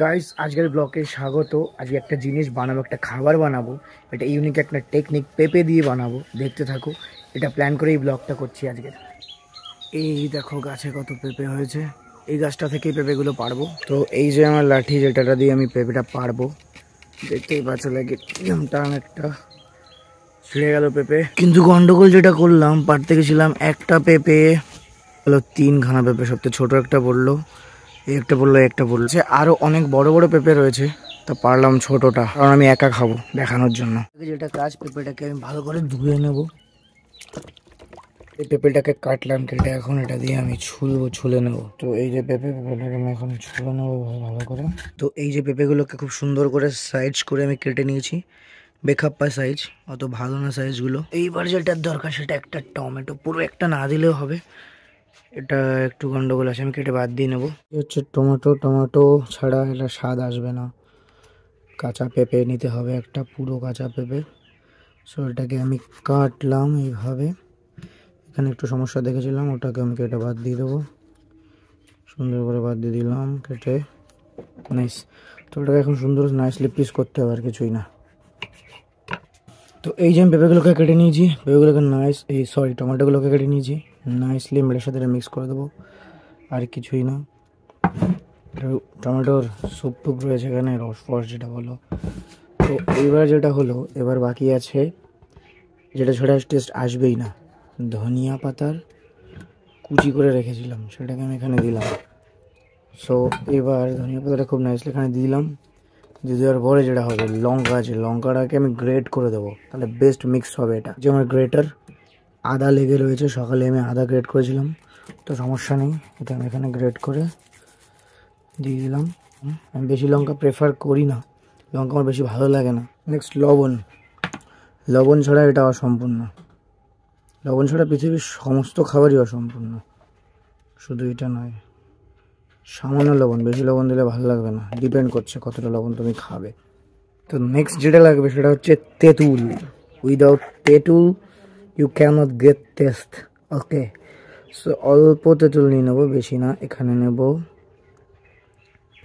guys আজকের ব্লকে স্বাগত আজকে একটা জিনিস বানাবো একটা খাবার বানাবো এটা ইউনিক একটা টেকনিক পেপে দিয়ে বানাবো দেখতে থাকো এটা প্ল্যান করে এই ব্লগটা করছি আজকে এই দেখো গাছে কত পেপে হয়েছে এই গাছটা থেকে পেঁপেগুলো পারবো তো এই যে আমার লাঠি যেটাটা দিয়ে আমি পেঁপেটা পারবো দেখতেই পাচ্ছ লাগে টান একটা ছিঁড়ে গেল পেঁপে কিন্তু গন্ডগোল যেটা করলাম পারতে গেছিলাম একটা পেঁপে হলো তিনখানা পেঁপে সবচেয়ে ছোট একটা পড়লো একটা বললো একটা বললো যে আরও অনেক বড় বড় পেঁপে রয়েছে তা পারলাম ছোটোটা কারণ আমি একা খাবো দেখানোর জন্য যেটা কাজ পেঁপেটাকে আমি ভালো করে ধুয়ে নেব এই পেঁপেটাকে কাটলাম কেটে এখন এটা দিয়ে আমি ছুলবো ছুলে নেব তো এই যে পেঁপে পেঁপেটাকে আমি এখন ছুলে নেবো ভালো করে তো এই যে পেঁপেগুলোকে খুব সুন্দর করে সাইজ করে আমি কেটে নিয়েছি বেখাপ্পা সাইজ অত ভালো না সাইজগুলো এইবার যেটার দরকার সেটা একটা টমেটো পুরো একটা না দিলেও হবে এটা একটু গন্ডগোল আছে আমি কেটে বাদ দিয়ে নেবো হচ্ছে টমেটো টমেটো ছাড়া এটা স্বাদ আসবে না কাঁচা পেঁপে নিতে হবে একটা পুরো কাঁচা পেঁপে সো এটাকে আমি কাটলাম এইভাবে এখানে একটু সমস্যা দেখেছিলাম ওটাকে আমি কেটে বাদ দিয়ে দেবো সুন্দর করে বাদ দিয়ে দিলাম কেটে নাইস তো ওটাকে এখন সুন্দর নাইসলি পিস করতে হবে আর কিছুই না তো এই যে আমি পেঁপেগুলোকে কেটে নিয়েছি পেঁপেগুলোকে নাইস এই সরি টমেটোগুলোকে কেটে নিয়েছি নাইসলি মেলের সাথে মিক্স করে দেবো আর কিছুই না টমেটোর স্যুপ টুপ রয়েছে এখানে রস ফস যেটা হলো তো এবার যেটা হলো এবার বাকি আছে যেটা ছোটা টেস্ট আসবেই না ধনিয়া পাতার কুচি করে রেখেছিলাম সেটাকে আমি এখানে দিলাম সো এবার ধনিয়া পাতাটা খুব নাইসলি এখানে দিলাম দিয়ে দেওয়ার পরে যেটা হবে লঙ্কা আছে লঙ্কাটাকে আমি গ্রেট করে দেবো তাহলে বেস্ট মিক্স হবে এটা যে আমার গ্রেটার আদা লেগে রয়েছে সকালে আমি আদা গ্রেড করেছিলাম তো সমস্যা নেই এটা আমি এখানে গ্রেড করে দিয়ে দিলাম আমি বেশি লঙ্কা প্রেফার করি না লঙ্কা আমার বেশি ভালো লাগে না নেক্সট লবণ লবণ ছাড়া এটা অসম্পূর্ণ লবণ ছাড়া পৃথিবীর সমস্ত খাবারই অসম্পূর্ণ শুধু এটা নয় সামান্য লবণ বেশি লবণ দিলে ভালো লাগবে না ডিপেন্ড করছে কতটা লবণ তুমি খাবে তো নেক্সট যেটা লাগবে সেটা হচ্ছে তেঁতুল উইদাউট তেঁতুল you can't get taste okay so অল্প তেঁতুল নিয়ে নেবো বেশি না এখানে নেব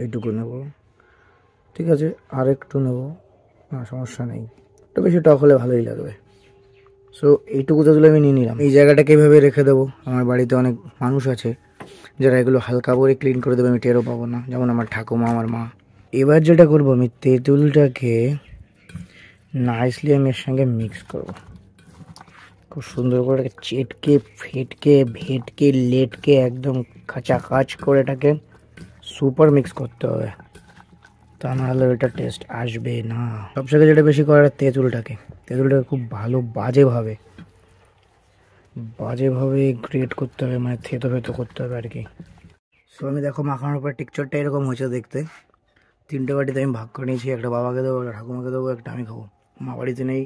এইটুকু নেব ঠিক আছে আর একটু নেব না সমস্যা নেই একটু বেশি টক হলে ভালোই লাগবে সো এইটুকু তেতুল আমি নিয়ে নিলাম এই জায়গাটাকে এভাবে রেখে দেবো আমার বাড়িতে অনেক মানুষ আছে যারা এগুলো হালকা করে ক্লিন করে দেবে আমি টেরও পাবো না যেমন আমার ঠাকুমা আমার মা এবার যেটা করব আমি তেঁতুলটাকে নাইসলি আমি এর সঙ্গে মিক্স করবো খুব সুন্দর করে চেটকে ফেটকে ভেটকে লেটকে একদম খাঁচাখাঁচ করে এটাকে সুপার মিক্স করতে হবে তা নাহলে ওইটা টেস্ট আসবে না সবথেকে যেটা বেশি করার তেঁতুলটাকে তেঁতুলটাকে খুব ভালো বাজেভাবে বাজেভাবে গ্রেট করতে হবে মানে থেতো ফেতো করতে হবে আর কি সো আমি দেখো মাখানোর পর টিকচারটা এরকম হয়েছে দেখতে তিনটে বাটিতে আমি ভাগ করে নিয়েছি একটা বাবাকে দেবো একটা ঠাকুমাকে দেবো একটা আমি খাবো মা বাড়িতে নেই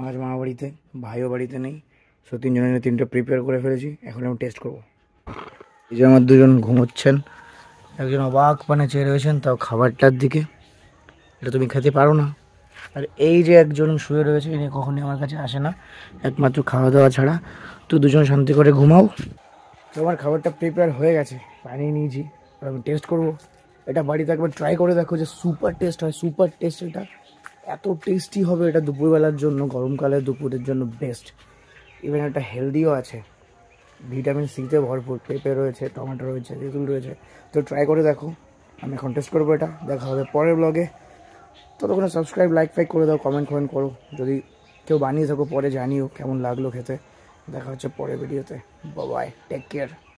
মাছ মামা বাড়িতে ভাইও বাড়িতে নেই সো তিনজনের তিনটে প্রিপেয়ার করে ফেলেছি এখন আমি টেস্ট করবো এই যে আমার দুজন ঘুমোচ্ছেন একজন অবাক মানে চেয়ে রয়েছেন তাও খাবারটার দিকে এটা তুমি খেতে পারো না আর এই যে একজন শুয়ে রয়েছে ইনি কখনই আমার কাছে আসে না একমাত্র খাওয়া দাওয়া ছাড়া তো দুজন শান্তি করে ঘুমাও তো আমার খাবারটা প্রিপেয়ার হয়ে গেছে বানিয়ে নিয়েছি আমি টেস্ট করব এটা বাড়িতে একবার ট্রাই করে দেখো যে সুপার টেস্ট হয় সুপার টেস্ট এটা এত টেস্টি হবে এটা দুপুরবেলার জন্য গরমকালে দুপুরের জন্য বেস্ট ইভেন একটা হেলদিও আছে ভিটামিন সিতে ভরপুর পেঁপে রয়েছে টমেটো রয়েছে তেঁতুল রয়েছে তো ট্রাই করে দেখো আমি এখন টেস্ট করবো এটা দেখা হবে পরের ব্লগে ততক্ষণে সাবস্ক্রাইব লাইক ফাইক করে দাও কমেন্ট কমেন্ট করো যদি কেউ বানিয়ে থাকো পরে জানিও কেমন লাগলো খেতে দেখা হচ্ছে পরের ভিডিওতে বাবাই টেক কেয়ার